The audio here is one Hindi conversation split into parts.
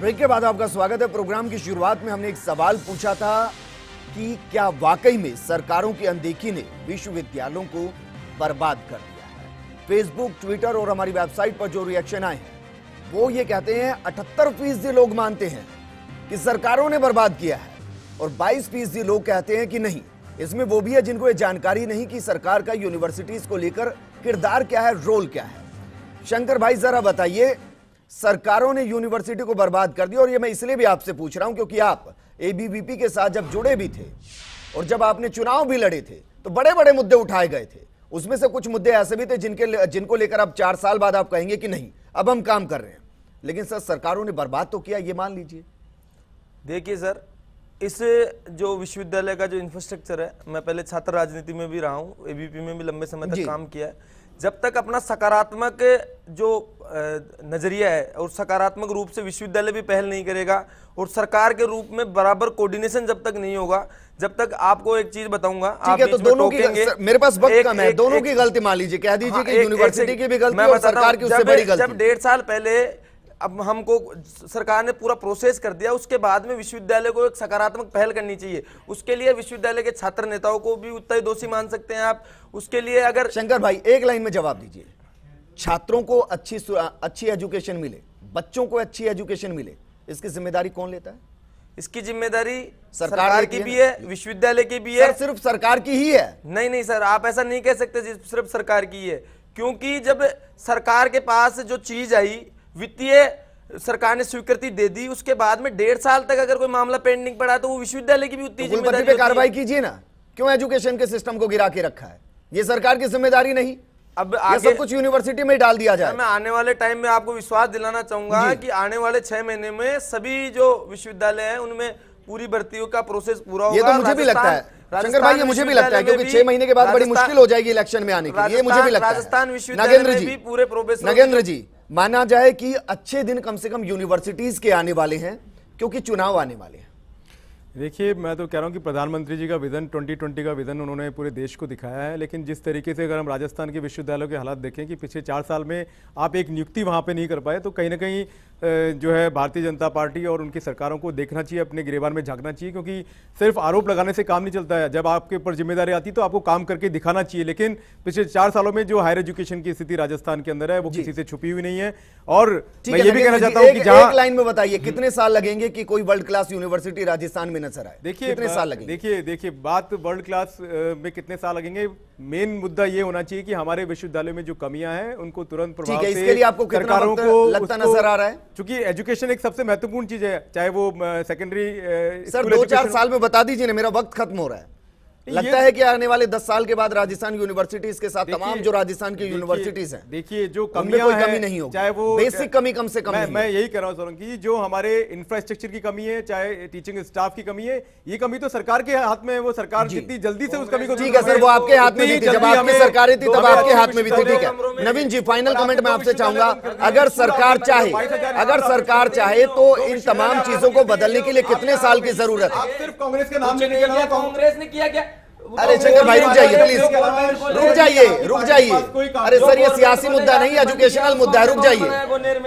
ब्रेक के बाद आपका स्वागत है प्रोग्राम की शुरुआत में हमने एक सवाल पूछा था कि क्या वाकई में सरकारों की अनदेखी ने विश्वविद्यालयों को बर्बाद कर दिया है फेसबुक ट्विटर और हमारी वेबसाइट पर जो रिएक्शन आए हैं वो ये कहते हैं अठहत्तर फीसदी लोग मानते हैं कि सरकारों ने बर्बाद किया है और बाईस फीसदी लोग कहते हैं कि नहीं इसमें वो भी है जिनको ये जानकारी नहीं कि सरकार का यूनिवर्सिटीज को लेकर किरदार क्या है रोल क्या है शंकर भाई जरा बताइए सरकारों ने यूनिवर्सिटी को बर्बाद कर दिया और ये मैं इसलिए भी आपसे पूछ रहा हूं क्योंकि आप एबीवीपी के साथ जब जुड़े भी थे और जब आपने चुनाव भी लड़े थे तो बड़े बड़े मुद्दे उठाए गए थे उसमें से कुछ मुद्दे ऐसे भी थे जिनके जिनको लेकर आप चार साल बाद आप कहेंगे कि नहीं अब हम काम कर रहे हैं लेकिन सर सरकारों ने बर्बाद तो किया ये मान लीजिए देखिए सर इस जो विश्वविद्यालय का जो इंफ्रास्ट्रक्चर है मैं पहले छात्र राजनीति में भी रहा हूँ एबीपी में भी लंबे समय तक काम किया है जब तक अपना सकारात्मक जो नज़रिया है और सकारात्मक रूप से विश्वविद्यालय भी पहल नहीं करेगा और सरकार के रूप में बराबर कोऑर्डिनेशन जब तक नहीं होगा जब तक आपको एक चीज बताऊंगा आप तो दोनों की मेरे पास वक्त कम है दोनों की गलती मान लीजिए कह दीजिए हाँ, कि यूनिवर्सिटी की भी गलती और सरकार की उससे बड़ी गलती जब डेढ़ साल पहले अब हमको सरकार ने पूरा प्रोसेस कर दिया उसके बाद में विश्वविद्यालय को एक सकारात्मक पहल करनी चाहिए उसके लिए विश्वविद्यालय के छात्र नेताओं को भी उतना ही दोषी मान सकते हैं आप उसके लिए अगर शंकर भाई एक लाइन में जवाब दीजिए छात्रों को अच्छी अच्छी एजुकेशन मिले बच्चों को अच्छी एजुकेशन मिले इसकी जिम्मेदारी कौन लेता है इसकी जिम्मेदारी सरकार, सरकार की, की भी है विश्वविद्यालय की भी है सिर्फ सरकार की ही है नहीं नहीं सर आप ऐसा नहीं कह सकते सिर्फ सरकार की है क्योंकि जब सरकार के पास जो चीज आई वित्तीय सरकार ने स्वीकृति दे दी उसके बाद में डेढ़ साल तक अगर कोई मामला पेंडिंग पड़ा तो वो विश्वविद्यालय की भी उतनी तो जिम्मेदारी कार्रवाई कीजिए ना क्यों एजुकेशन के सिस्टम को गिरा के रखा है ये सरकार की जिम्मेदारी नहीं अब आगे सब कुछ यूनिवर्सिटी में डाल दिया जाए मैं आने वाले टाइम में आपको विश्वास दिलाना चाहूंगा कि आने वाले छह महीने में सभी जो विश्वविद्यालय हैं उनमें पूरी भर्तियों का प्रोसेस पूरा होगा ये तो मुझे भी लगता है शंकर भाई ये मुझे भी लगता है क्योंकि छह महीने के बाद बड़ी मुश्किल हो जाएगी इलेक्शन में आने की ये मुझे भी लगता है राजस्थान विश्वविद्यालय नगेंद्र जी पूरे प्रोफेसर नगेंद्र जी माना जाए कि अच्छे दिन कम से कम यूनिवर्सिटीज़ के आने वाले हैं क्योंकि चुनाव आने वाले हैं देखिए मैं तो कह रहा हूँ कि प्रधानमंत्री जी का विज़न 2020 का विज़न उन्होंने पूरे देश को दिखाया है लेकिन जिस तरीके से अगर हम राजस्थान के विश्वविद्यालयों के हालात देखें कि पिछले चार साल में आप एक नियुक्ति वहाँ पे नहीं कर पाए तो कहीं ना कहीं जो है भारतीय जनता पार्टी और उनकी सरकारों को देखना चाहिए अपने गिरेबान में झांकना चाहिए क्योंकि सिर्फ आरोप लगाने से काम नहीं चलता है जब आपके ऊपर जिम्मेदारी आती है तो आपको काम करके दिखाना चाहिए लेकिन पिछले चार सालों में जो हायर एजुकेशन की स्थिति राजस्थान के अंदर है वो किसी से छुपी हुई नहीं है और मैं ये भी कहना चाहता हूँ जहाँ लाइन में बताइए हम्म। कितने साल लगेंगे कि कोई वर्ल्ड क्लास यूनिवर्सिटी राजस्थान में नजर आए देखिए कितने साल लगे देखिए देखिए बात वर्ल्ड क्लास में कितने साल लगेंगे मेन मुद्दा ये होना चाहिए कि हमारे विश्वविद्यालय में जो कमियां हैं उनको तुरंत प्रभाव से इसके लिए आपको सरकारों को लगता नजर आ रहा है क्योंकि एजुकेशन एक सबसे महत्वपूर्ण चीज है चाहे वो सेकेंडरी सर दो चार साल में बता दीजिए ना मेरा वक्त खत्म हो रहा है लगता है कि आने वाले दस साल के बाद राजस्थान यूनिवर्सिटीज के साथ तमाम जो राजस्थान की यूनिवर्सिटीज हैं देखिए जो कमी कोई कमी नहीं हो चाहे वो बेसिक कमी कम से कम मैं, मैं यही कह रहा हूँ सोलंकी जो हमारे इंफ्रास्ट्रक्चर की कमी है चाहे टीचिंग स्टाफ की कमी है ये कमी तो सरकार के हाथ में है वो सरकार जितनी जल्दी से उस कमी को ठीक है सर वो आपके हाथ में भी थी जब आपकी सरकार थी तब आपके हाथ में भी थी ठीक है नवीन जी फाइनल कमेंट में आपसे चाहूंगा अगर सरकार चाहे अगर सरकार चाहे तो इन तमाम चीजों को बदलने के लिए कितने साल की जरूरत है सिर्फ कांग्रेस के नाम कांग्रेस ने किया क्या अरे शंकर भाई रुक जाइए प्लीज रुक जाइए रुक जाइए अरे सर ये सियासी मुद्दा नहीं एजुकेशनल मुद्दा है रुक जाइए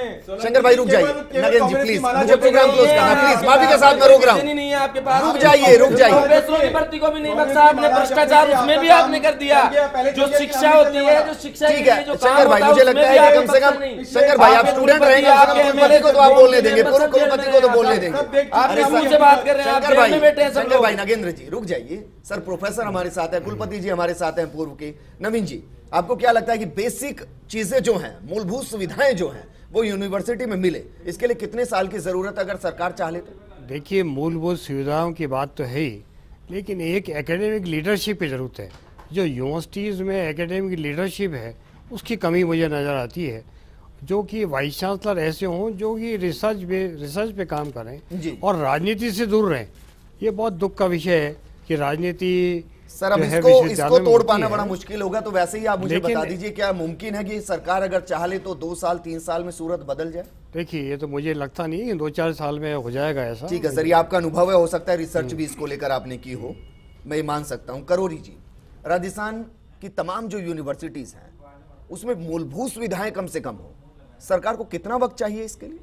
शंकर भाई रुक जाइए नगेन जी प्लीज मुझे प्रोग्राम क्लोज करना प्लीज माफी के साथ मैं रोक रहा हूँ आपके पास रुक जाइए रुक जाइए तो भर्ती को भी नहीं बख्शा आपने भ्रष्टाचार उसमें भी आपने कर दिया जो शिक्षा होती है जो शिक्षा ठीक है शंकर भाई मुझे लगता है कम से कम शंकर भाई आप स्टूडेंट रहेंगे आपके को तो आप बोलने देंगे कुलपति को तो बोलने देंगे आप मुझसे बात कर रहे हैं शंकर भाई बैठे शंकर भाई नगेंद्र जी रुक जाइए सर प्रोफेसर हमारे साथ है कुलपति जी हमारे साथ हैं पूर्व के नवीन जी आपको क्या लगता है कि बेसिक चीजें जो हैं मूलभूत सुविधाएं जो हैं वो यूनिवर्सिटी में मिले इसके लिए कितने साल की जरूरत अगर सरकार चाह तो देखिए मूलभूत सुविधाओं की बात तो है ही लेकिन एक एकेडमिक लीडरशिप की ज़रूरत है जो यूनिवर्सिटीज़ में एकेडमिक लीडरशिप है उसकी कमी मुझे नज़र आती है जो कि वाइस चांसलर ऐसे हों जो कि रिसर्च पे रिसर्च पे काम करें और राजनीति से दूर रहें ये बहुत दुख का विषय है कि राजनीति सर अब इसको इसको तोड़ पाना बड़ा मुश्किल होगा तो वैसे ही आप मुझे बता दीजिए क्या मुमकिन है कि सरकार अगर चाह ले तो दो साल तीन साल में सूरत बदल जाए देखिए ये तो मुझे लगता नहीं है दो चार साल में हो जाएगा ऐसा ठीक है सर ये आपका अनुभव है हो सकता है रिसर्च भी इसको लेकर आपने की हो मैं मान सकता हूँ करोरी जी राजस्थान की तमाम जो यूनिवर्सिटीज़ हैं उसमें मूलभूत सुविधाएं कम से कम हो सरकार को कितना वक्त चाहिए इसके लिए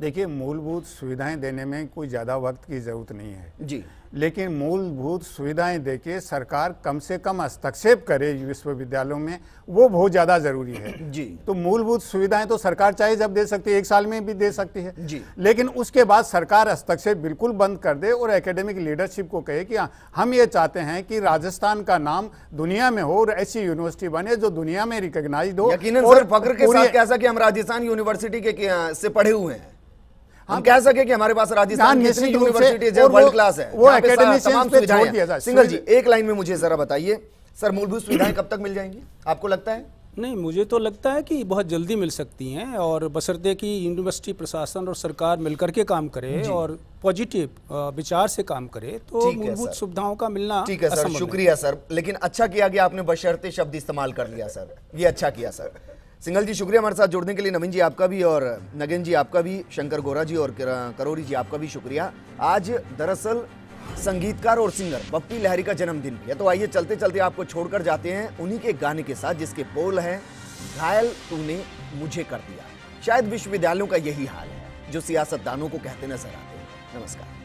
देखिए मूलभूत सुविधाएं देने में कोई ज़्यादा वक्त की ज़रूरत नहीं है जी लेकिन मूलभूत सुविधाएं देके सरकार कम से कम हस्तक्षेप करे विश्वविद्यालयों में वो बहुत ज़्यादा ज़रूरी है जी तो मूलभूत सुविधाएं तो सरकार चाहे जब दे सकती है एक साल में भी दे सकती है जी लेकिन उसके बाद सरकार हस्तक्षेप बिल्कुल बंद कर दे और एकेडमिक लीडरशिप को कहे कि हाँ, हम ये चाहते हैं कि राजस्थान का नाम दुनिया में हो और ऐसी यूनिवर्सिटी बने जो दुनिया में रिकोगनाइज हो और फख्र के साथ कैसा कि हम राजस्थान यूनिवर्सिटी के से पढ़े हुए हैं हम हाँ। कह सके कि हमारे पास राजस्थान यूनिवर्सिटी हाँ, है वर्ल्ड क्लास है वो तमाम सुविधाएं सिंगल जी एक लाइन में मुझे जरा बताइए सर मूलभूत सुविधाएं कब तक मिल जाएंगी आपको लगता है नहीं मुझे तो लगता है कि बहुत जल्दी मिल सकती हैं और बसरते की यूनिवर्सिटी प्रशासन और सरकार मिलकर के काम करे और पॉजिटिव विचार से काम करे तो मूलभूत सुविधाओं का मिलना ठीक है सर शुक्रिया सर लेकिन अच्छा किया कि आपने बशर्ते शब्द इस्तेमाल कर लिया सर ये अच्छा किया सर सिंगल जी शुक्रिया हमारे साथ जुड़ने के लिए नवीन जी आपका भी और नगेन जी आपका भी शंकर गोरा जी और करोरी जी आपका भी शुक्रिया आज दरअसल संगीतकार और सिंगर पप्पी लहरी का जन्मदिन भी है तो आइए चलते चलते आपको छोड़कर जाते हैं उन्हीं के गाने के साथ जिसके बोल हैं घायल तूने मुझे कर दिया शायद विश्वविद्यालयों का यही हाल है जो सियासतदानों को कहते नजर आते हैं नमस्कार